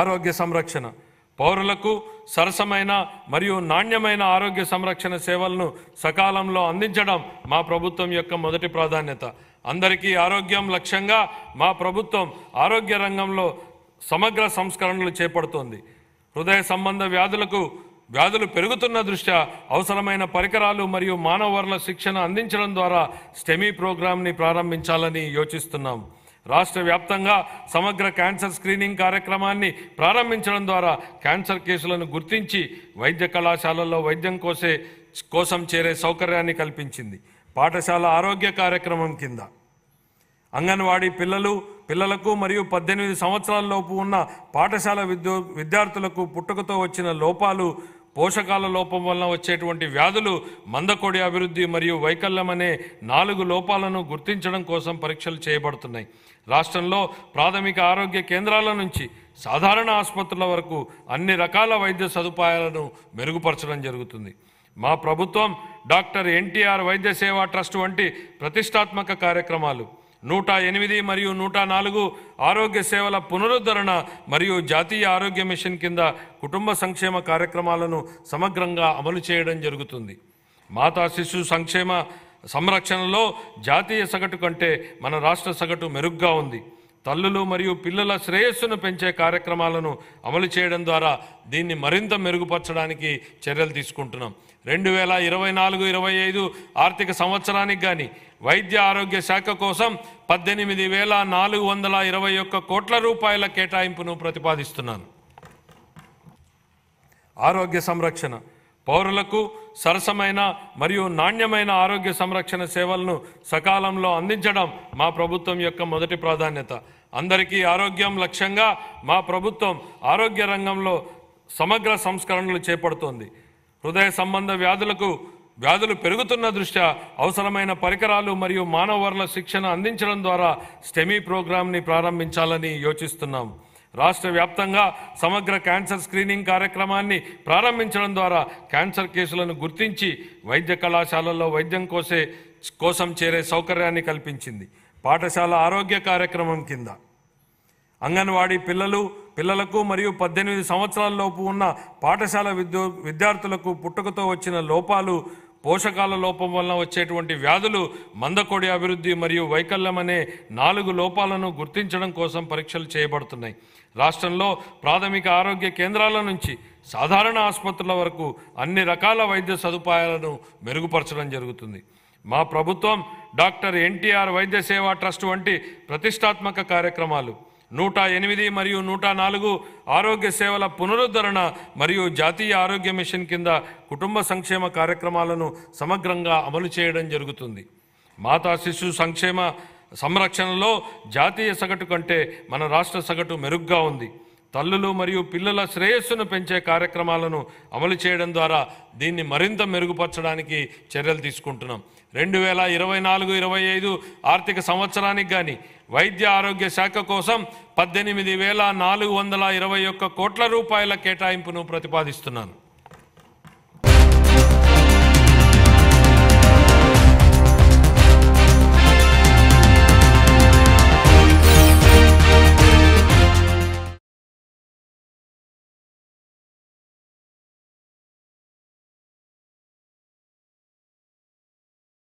ఆరోగ్య సంరక్షణ పౌరులకు సరసమైన మరియు నాణ్యమైన ఆరోగ్య సంరక్షణ సేవలను సకాలంలో అందించడం మా ప్రభుత్వం యొక్క మొదటి ప్రాధాన్యత అందరికీ ఆరోగ్యం లక్ష్యంగా మా ప్రభుత్వం ఆరోగ్య రంగంలో సమగ్ర సంస్కరణలు చేపడుతోంది హృదయ సంబంధ వ్యాధులకు వ్యాధులు పెరుగుతున్న దృష్ట్యా అవసరమైన పరికరాలు మరియు మానవ వనరుల శిక్షణ అందించడం ద్వారా స్టెమీ ప్రోగ్రాంని ప్రారంభించాలని యోచిస్తున్నాం రాష్ట్ర వ్యాప్తంగా సమగ్ర క్యాన్సర్ స్క్రీనింగ్ కార్యక్రమాన్ని ప్రారంభించడం ద్వారా క్యాన్సర్ కేసులను గుర్తించి వైద్య కళాశాలల్లో వైద్యం కోసే కోసం చేరే సౌకర్యాన్ని కల్పించింది పాఠశాల ఆరోగ్య కార్యక్రమం కింద అంగన్వాడీ పిల్లలు పిల్లలకు మరియు పద్దెనిమిది సంవత్సరాల లోపు ఉన్న పాఠశాల విద్యార్థులకు పుట్టుకతో వచ్చిన లోపాలు పోషకాల లోపం వలన వచ్చేటువంటి వ్యాధులు మందకొడి అభివృద్ధి మరియు వైకల్యం అనే నాలుగు లోపాలను గుర్తించడం కోసం పరీక్షలు చేయబడుతున్నాయి రాష్ట్రంలో ప్రాథమిక ఆరోగ్య కేంద్రాల నుంచి సాధారణ ఆసుపత్రుల వరకు అన్ని రకాల వైద్య సదుపాయాలను మెరుగుపరచడం జరుగుతుంది మా ప్రభుత్వం డాక్టర్ ఎన్టీఆర్ వైద్య సేవా ట్రస్ట్ వంటి ప్రతిష్టాత్మక కార్యక్రమాలు నూట ఎనిమిది మరియు నూట నాలుగు ఆరోగ్య సేవల పునరుద్ధరణ మరియు జాతీయ ఆరోగ్య మిషన్ కింద కుటుంబ సంక్షేమ కార్యక్రమాలను సమగ్రంగా అమలు చేయడం జరుగుతుంది మాతా శిశు సంక్షేమ సంరక్షణలో జాతీయ సగటు కంటే మన రాష్ట్ర సగటు మెరుగ్గా ఉంది తల్లులు మరియు పిల్లల శ్రేయస్సును పెంచే కార్యక్రమాలను అమలు చేయడం ద్వారా దీన్ని మరింత మెరుగుపరచడానికి చర్యలు తీసుకుంటున్నాం రెండు వేల ఇరవై నాలుగు ఇరవై ఐదు ఆర్థిక సంవత్సరానికి కానీ వైద్య ఆరోగ్య శాఖ కోసం పద్దెనిమిది వేల నాలుగు వందల ఇరవై ఒక్క కోట్ల రూపాయల కేటాయింపును ప్రతిపాదిస్తున్నాను ఆరోగ్య సంరక్షణ పౌరులకు సరసమైన మరియు నాణ్యమైన ఆరోగ్య సంరక్షణ సేవలను సకాలంలో అందించడం మా ప్రభుత్వం యొక్క మొదటి ప్రాధాన్యత అందరికీ ఆరోగ్యం లక్ష్యంగా మా ప్రభుత్వం ఆరోగ్య రంగంలో సమగ్ర సంస్కరణలు చేపడుతోంది హృదయ సంబంధ వ్యాధులకు వ్యాధులు పెరుగుతున్న దృష్ట్యా అవసరమైన పరికరాలు మరియు మానవ వనరుల శిక్షణ అందించడం ద్వారా స్టెమీ ప్రోగ్రామ్ని ప్రారంభించాలని యోచిస్తున్నాం రాష్ట్ర వ్యాప్తంగా సమగ్ర క్యాన్సర్ స్క్రీనింగ్ కార్యక్రమాన్ని ప్రారంభించడం ద్వారా క్యాన్సర్ కేసులను గుర్తించి వైద్య కళాశాలల్లో వైద్యం కోసే కోసం చేరే సౌకర్యాన్ని కల్పించింది పాఠశాల ఆరోగ్య కార్యక్రమం కింద అంగన్వాడీ పిల్లలు పిల్లలకు మరియు పద్దెనిమిది సంవత్సరాలలోపు ఉన్న పాఠశాల విద్యో విద్యార్థులకు పుట్టుకతో వచ్చిన లోపాలు పోషకాల లోపం వలన వచ్చేటువంటి వ్యాధులు మందకొడి అభివృద్ధి మరియు వైకల్యం అనే నాలుగు లోపాలను గుర్తించడం కోసం పరీక్షలు చేయబడుతున్నాయి రాష్ట్రంలో ప్రాథమిక ఆరోగ్య కేంద్రాల నుంచి సాధారణ ఆసుపత్రుల వరకు అన్ని రకాల వైద్య సదుపాయాలను మెరుగుపరచడం జరుగుతుంది మా ప్రభుత్వం డాక్టర్ ఎన్టీఆర్ వైద్య సేవా ట్రస్ట్ వంటి ప్రతిష్టాత్మక కార్యక్రమాలు నూట ఎనిమిది మరియు నూట నాలుగు ఆరోగ్య సేవల పునరుద్ధరణ మరియు జాతీయ ఆరోగ్య మిషన్ కింద కుటుంబ సంక్షేమ కార్యక్రమాలను సమగ్రంగా అమలు చేయడం జరుగుతుంది మాతా శిశు సంక్షేమ సంరక్షణలో జాతీయ సగటు కంటే మన రాష్ట్ర సగటు మెరుగ్గా ఉంది తల్లులు మరియు పిల్లల శ్రేయస్సును పెంచే కార్యక్రమాలను అమలు చేయడం ద్వారా దీన్ని మరింత మెరుగుపరచడానికి చర్యలు తీసుకుంటున్నాం రెండు వేల ఇరవై నాలుగు ఇరవై ఐదు ఆర్థిక సంవత్సరానికి కానీ వైద్య ఆరోగ్య శాఖ కోసం పద్దెనిమిది వేల నాలుగు వందల ఇరవై ఒక్క కోట్ల రూపాయల కేటాయింపును ప్రతిపాదిస్తున్నాను